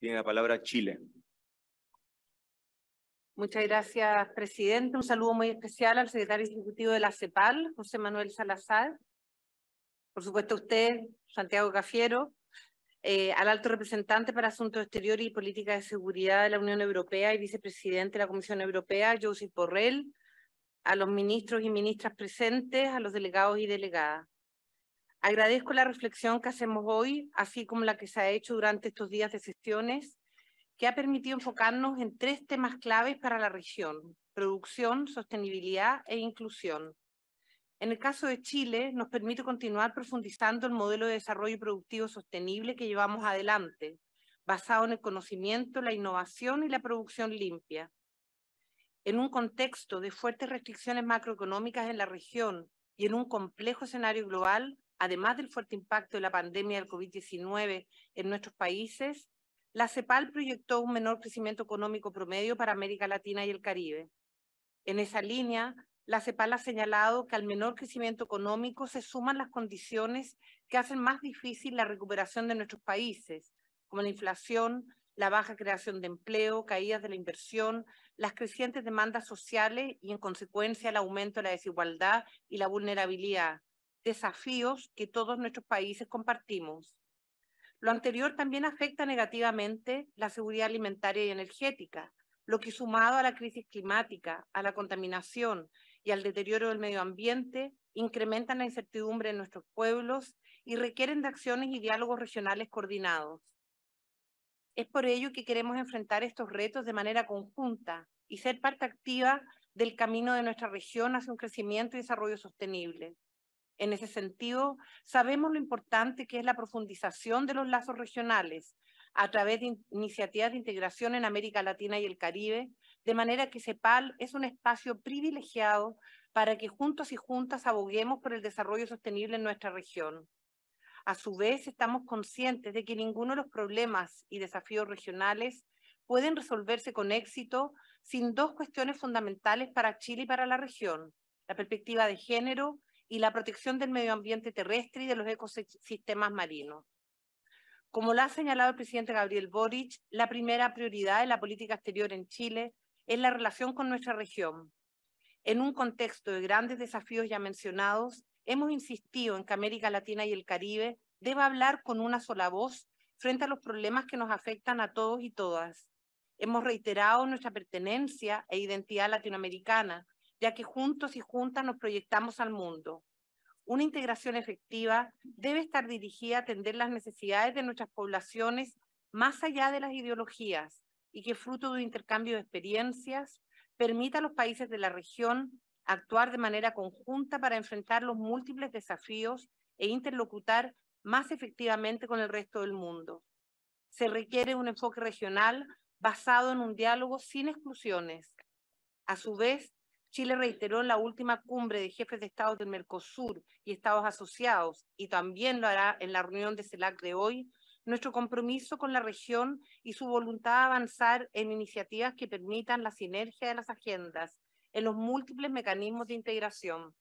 Tiene la palabra Chile. Muchas gracias, presidente. Un saludo muy especial al secretario ejecutivo de la CEPAL, José Manuel Salazar. Por supuesto, a usted, Santiago Cafiero, eh, al alto representante para Asuntos Exteriores y Política de Seguridad de la Unión Europea y vicepresidente de la Comisión Europea, Josep Borrell, a los ministros y ministras presentes, a los delegados y delegadas. Agradezco la reflexión que hacemos hoy, así como la que se ha hecho durante estos días de sesiones, que ha permitido enfocarnos en tres temas claves para la región, producción, sostenibilidad e inclusión. En el caso de Chile, nos permite continuar profundizando el modelo de desarrollo productivo sostenible que llevamos adelante, basado en el conocimiento, la innovación y la producción limpia. En un contexto de fuertes restricciones macroeconómicas en la región y en un complejo escenario global, además del fuerte impacto de la pandemia del COVID-19 en nuestros países, la CEPAL proyectó un menor crecimiento económico promedio para América Latina y el Caribe. En esa línea, la CEPAL ha señalado que al menor crecimiento económico se suman las condiciones que hacen más difícil la recuperación de nuestros países, como la inflación, la baja creación de empleo, caídas de la inversión, las crecientes demandas sociales y, en consecuencia, el aumento de la desigualdad y la vulnerabilidad, desafíos que todos nuestros países compartimos. Lo anterior también afecta negativamente la seguridad alimentaria y energética, lo que sumado a la crisis climática, a la contaminación y al deterioro del medio ambiente, incrementan la incertidumbre en nuestros pueblos y requieren de acciones y diálogos regionales coordinados. Es por ello que queremos enfrentar estos retos de manera conjunta y ser parte activa del camino de nuestra región hacia un crecimiento y desarrollo sostenible. En ese sentido, sabemos lo importante que es la profundización de los lazos regionales a través de iniciativas de integración en América Latina y el Caribe, de manera que CEPAL es un espacio privilegiado para que juntos y juntas aboguemos por el desarrollo sostenible en nuestra región. A su vez, estamos conscientes de que ninguno de los problemas y desafíos regionales pueden resolverse con éxito sin dos cuestiones fundamentales para Chile y para la región, la perspectiva de género y la protección del medio ambiente terrestre y de los ecosistemas marinos. Como lo ha señalado el presidente Gabriel Boric, la primera prioridad de la política exterior en Chile es la relación con nuestra región. En un contexto de grandes desafíos ya mencionados, hemos insistido en que América Latina y el Caribe deba hablar con una sola voz frente a los problemas que nos afectan a todos y todas. Hemos reiterado nuestra pertenencia e identidad latinoamericana ya que juntos y juntas nos proyectamos al mundo. Una integración efectiva debe estar dirigida a atender las necesidades de nuestras poblaciones más allá de las ideologías y que fruto de un intercambio de experiencias permita a los países de la región actuar de manera conjunta para enfrentar los múltiples desafíos e interlocutar más efectivamente con el resto del mundo. Se requiere un enfoque regional basado en un diálogo sin exclusiones. A su vez, Chile reiteró en la última cumbre de jefes de Estado del Mercosur y Estados asociados, y también lo hará en la reunión de CELAC de hoy, nuestro compromiso con la región y su voluntad de avanzar en iniciativas que permitan la sinergia de las agendas en los múltiples mecanismos de integración.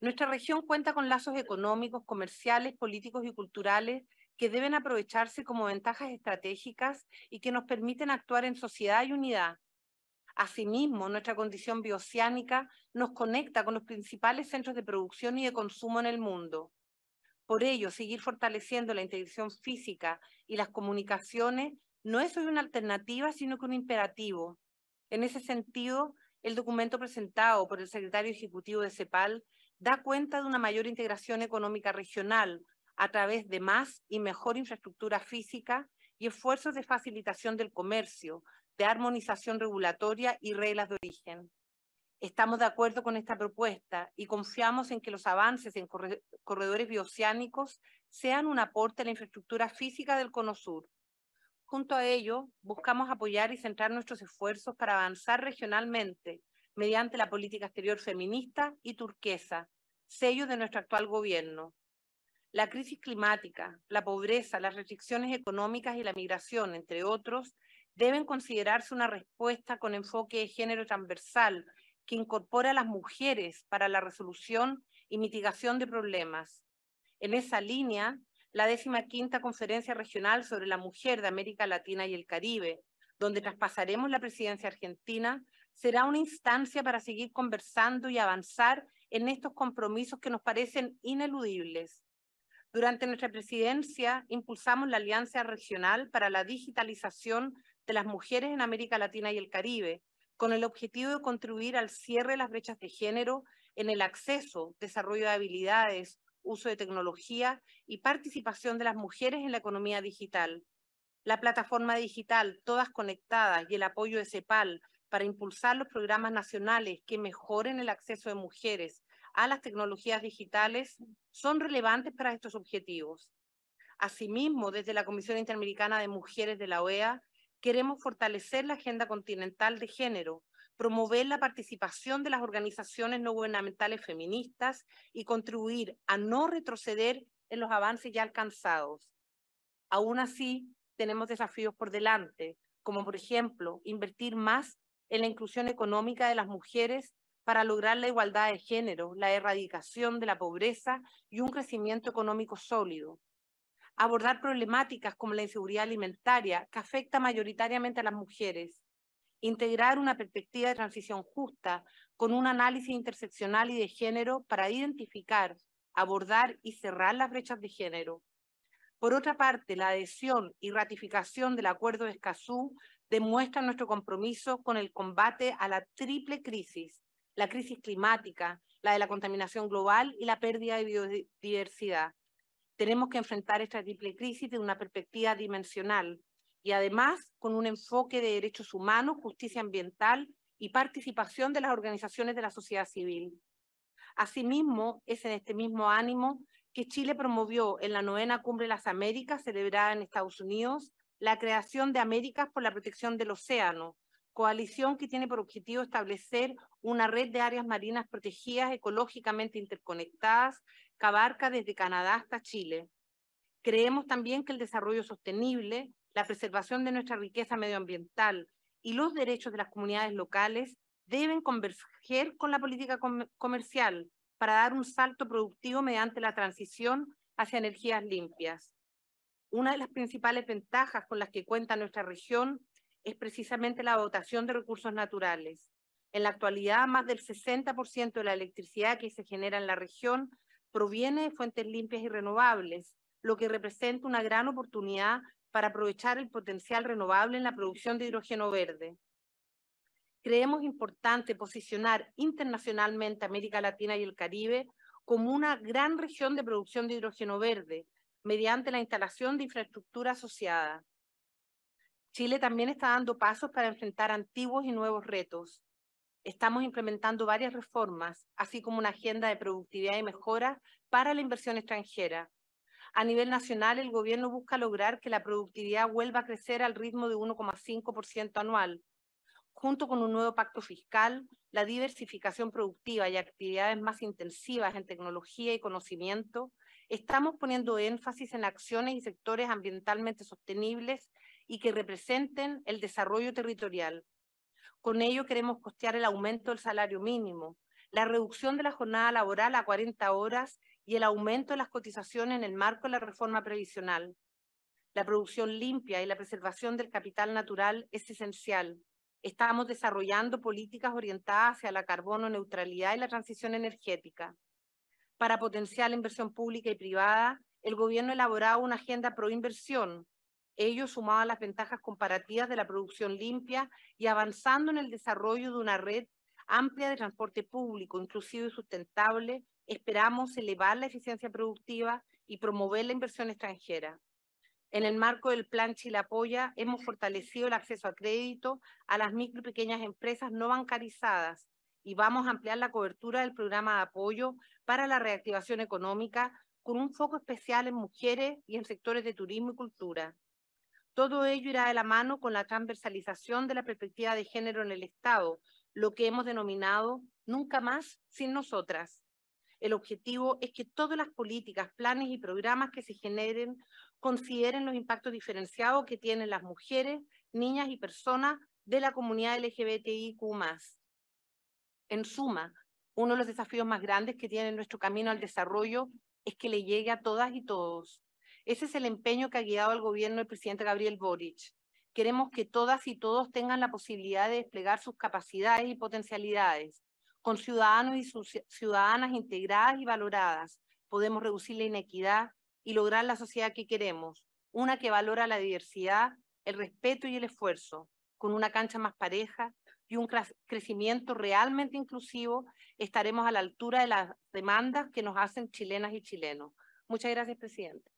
Nuestra región cuenta con lazos económicos, comerciales, políticos y culturales que deben aprovecharse como ventajas estratégicas y que nos permiten actuar en sociedad y unidad Asimismo, nuestra condición bioceánica nos conecta con los principales centros de producción y de consumo en el mundo. Por ello, seguir fortaleciendo la integración física y las comunicaciones no es hoy una alternativa, sino que un imperativo. En ese sentido, el documento presentado por el secretario ejecutivo de CEPAL da cuenta de una mayor integración económica regional a través de más y mejor infraestructura física y esfuerzos de facilitación del comercio, de armonización regulatoria y reglas de origen. Estamos de acuerdo con esta propuesta y confiamos en que los avances en corredores bioceánicos sean un aporte a la infraestructura física del Cono Sur. Junto a ello, buscamos apoyar y centrar nuestros esfuerzos para avanzar regionalmente mediante la política exterior feminista y turquesa, sello de nuestro actual gobierno, la crisis climática, la pobreza, las restricciones económicas y la migración, entre otros, deben considerarse una respuesta con enfoque de género transversal que incorpora a las mujeres para la resolución y mitigación de problemas. En esa línea, la 15 Conferencia Regional sobre la Mujer de América Latina y el Caribe, donde traspasaremos la presidencia argentina, será una instancia para seguir conversando y avanzar en estos compromisos que nos parecen ineludibles. Durante nuestra presidencia impulsamos la Alianza Regional para la Digitalización de las Mujeres en América Latina y el Caribe, con el objetivo de contribuir al cierre de las brechas de género en el acceso, desarrollo de habilidades, uso de tecnología y participación de las mujeres en la economía digital. La plataforma digital Todas Conectadas y el apoyo de CEPAL para impulsar los programas nacionales que mejoren el acceso de mujeres a las tecnologías digitales son relevantes para estos objetivos. Asimismo, desde la Comisión Interamericana de Mujeres de la OEA, queremos fortalecer la agenda continental de género, promover la participación de las organizaciones no gubernamentales feministas y contribuir a no retroceder en los avances ya alcanzados. Aún así, tenemos desafíos por delante, como por ejemplo invertir más en la inclusión económica de las mujeres para lograr la igualdad de género, la erradicación de la pobreza y un crecimiento económico sólido. Abordar problemáticas como la inseguridad alimentaria, que afecta mayoritariamente a las mujeres. Integrar una perspectiva de transición justa con un análisis interseccional y de género para identificar, abordar y cerrar las brechas de género. Por otra parte, la adhesión y ratificación del Acuerdo de Escazú demuestra nuestro compromiso con el combate a la triple crisis la crisis climática, la de la contaminación global y la pérdida de biodiversidad. Tenemos que enfrentar esta triple crisis de una perspectiva dimensional y además con un enfoque de derechos humanos, justicia ambiental y participación de las organizaciones de la sociedad civil. Asimismo, es en este mismo ánimo que Chile promovió en la novena Cumbre de las Américas, celebrada en Estados Unidos, la creación de Américas por la protección del océano, coalición que tiene por objetivo establecer una red de áreas marinas protegidas ecológicamente interconectadas que abarca desde Canadá hasta Chile. Creemos también que el desarrollo sostenible, la preservación de nuestra riqueza medioambiental y los derechos de las comunidades locales deben converger con la política comercial para dar un salto productivo mediante la transición hacia energías limpias. Una de las principales ventajas con las que cuenta nuestra región es precisamente la dotación de recursos naturales. En la actualidad, más del 60% de la electricidad que se genera en la región proviene de fuentes limpias y renovables, lo que representa una gran oportunidad para aprovechar el potencial renovable en la producción de hidrógeno verde. Creemos importante posicionar internacionalmente América Latina y el Caribe como una gran región de producción de hidrógeno verde mediante la instalación de infraestructura asociada. Chile también está dando pasos para enfrentar antiguos y nuevos retos. Estamos implementando varias reformas, así como una agenda de productividad y mejora para la inversión extranjera. A nivel nacional, el gobierno busca lograr que la productividad vuelva a crecer al ritmo de 1,5% anual. Junto con un nuevo pacto fiscal, la diversificación productiva y actividades más intensivas en tecnología y conocimiento, estamos poniendo énfasis en acciones y sectores ambientalmente sostenibles y que representen el desarrollo territorial. Con ello queremos costear el aumento del salario mínimo, la reducción de la jornada laboral a 40 horas y el aumento de las cotizaciones en el marco de la reforma previsional. La producción limpia y la preservación del capital natural es esencial. Estamos desarrollando políticas orientadas hacia la carbono neutralidad y la transición energética. Para potenciar la inversión pública y privada, el Gobierno ha elaborado una agenda pro inversión ellos sumado a las ventajas comparativas de la producción limpia y avanzando en el desarrollo de una red amplia de transporte público, inclusivo y sustentable, esperamos elevar la eficiencia productiva y promover la inversión extranjera. En el marco del Plan Chile Apoya, hemos fortalecido el acceso a crédito a las micro y pequeñas empresas no bancarizadas y vamos a ampliar la cobertura del programa de apoyo para la reactivación económica con un foco especial en mujeres y en sectores de turismo y cultura. Todo ello irá de la mano con la transversalización de la perspectiva de género en el Estado, lo que hemos denominado Nunca más sin nosotras. El objetivo es que todas las políticas, planes y programas que se generen consideren los impactos diferenciados que tienen las mujeres, niñas y personas de la comunidad LGBTIQ. En suma, uno de los desafíos más grandes que tiene nuestro camino al desarrollo es que le llegue a todas y todos. Ese es el empeño que ha guiado al gobierno el presidente Gabriel Boric. Queremos que todas y todos tengan la posibilidad de desplegar sus capacidades y potencialidades. Con ciudadanos y ciudadanas integradas y valoradas, podemos reducir la inequidad y lograr la sociedad que queremos, una que valora la diversidad, el respeto y el esfuerzo, con una cancha más pareja y un crecimiento realmente inclusivo, estaremos a la altura de las demandas que nos hacen chilenas y chilenos. Muchas gracias, presidente.